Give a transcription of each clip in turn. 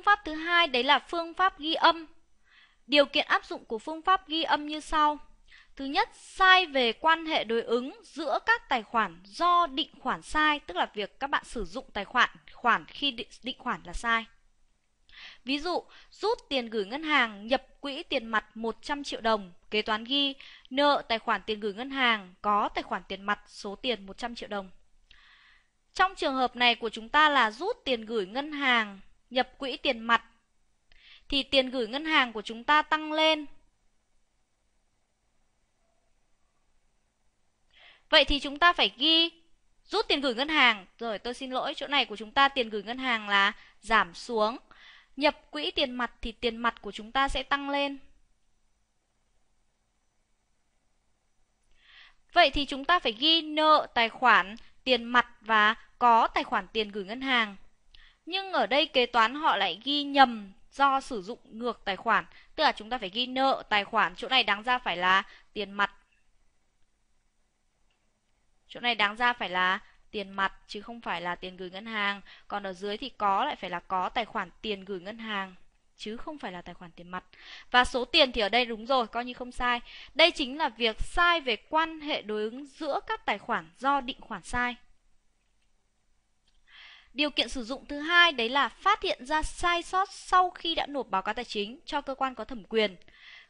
Phương pháp thứ hai đấy là phương pháp ghi âm. Điều kiện áp dụng của phương pháp ghi âm như sau. Thứ nhất, sai về quan hệ đối ứng giữa các tài khoản do định khoản sai, tức là việc các bạn sử dụng tài khoản khoản khi định, khoản là sai. Ví dụ, rút tiền gửi ngân hàng nhập quỹ tiền mặt 100 triệu đồng, kế toán ghi nợ tài khoản tiền gửi ngân hàng có tài khoản tiền mặt số tiền 100 triệu đồng. Trong trường hợp này của chúng ta là rút tiền gửi ngân hàng nhập quỹ tiền mặt thì tiền gửi ngân hàng của chúng ta tăng lên. Vậy thì chúng ta phải ghi rút tiền gửi ngân hàng. Rồi tôi xin lỗi, chỗ này của chúng ta tiền gửi ngân hàng là giảm xuống. Nhập quỹ tiền mặt thì tiền mặt của chúng ta sẽ tăng lên. Vậy thì chúng ta phải ghi nợ tài khoản tiền mặt và có tài khoản tiền gửi ngân hàng nhưng ở đây kế toán họ lại ghi nhầm do sử dụng ngược tài khoản tức là chúng ta phải ghi nợ tài khoản chỗ này đáng ra phải là tiền mặt chỗ này đáng ra phải là tiền mặt chứ không phải là tiền gửi ngân hàng còn ở dưới thì có lại phải là có tài khoản tiền gửi ngân hàng chứ không phải là tài khoản tiền mặt và số tiền thì ở đây đúng rồi coi như không sai đây chính là việc sai về quan hệ đối ứng giữa các tài khoản do định khoản sai Điều kiện sử dụng thứ hai đấy là phát hiện ra sai sót sau khi đã nộp báo cáo tài chính cho cơ quan có thẩm quyền.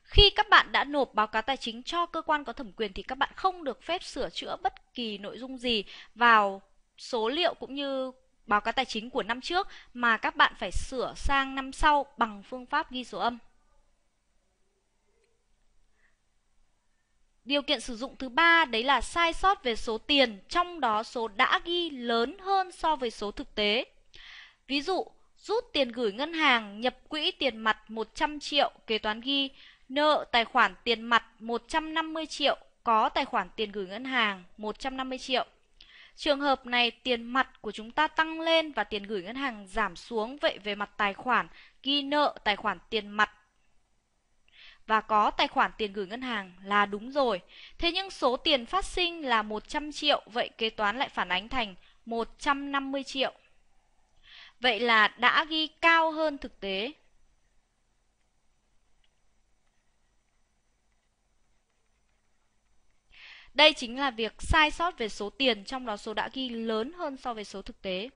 Khi các bạn đã nộp báo cáo tài chính cho cơ quan có thẩm quyền thì các bạn không được phép sửa chữa bất kỳ nội dung gì vào số liệu cũng như báo cáo tài chính của năm trước mà các bạn phải sửa sang năm sau bằng phương pháp ghi số âm. Điều kiện sử dụng thứ ba đấy là sai sót về số tiền, trong đó số đã ghi lớn hơn so với số thực tế. Ví dụ, rút tiền gửi ngân hàng, nhập quỹ tiền mặt 100 triệu, kế toán ghi nợ tài khoản tiền mặt 150 triệu, có tài khoản tiền gửi ngân hàng 150 triệu. Trường hợp này tiền mặt của chúng ta tăng lên và tiền gửi ngân hàng giảm xuống, vậy về mặt tài khoản ghi nợ tài khoản tiền mặt và có tài khoản tiền gửi ngân hàng là đúng rồi. Thế nhưng số tiền phát sinh là 100 triệu, vậy kế toán lại phản ánh thành 150 triệu. Vậy là đã ghi cao hơn thực tế. Đây chính là việc sai sót về số tiền trong đó số đã ghi lớn hơn so với số thực tế.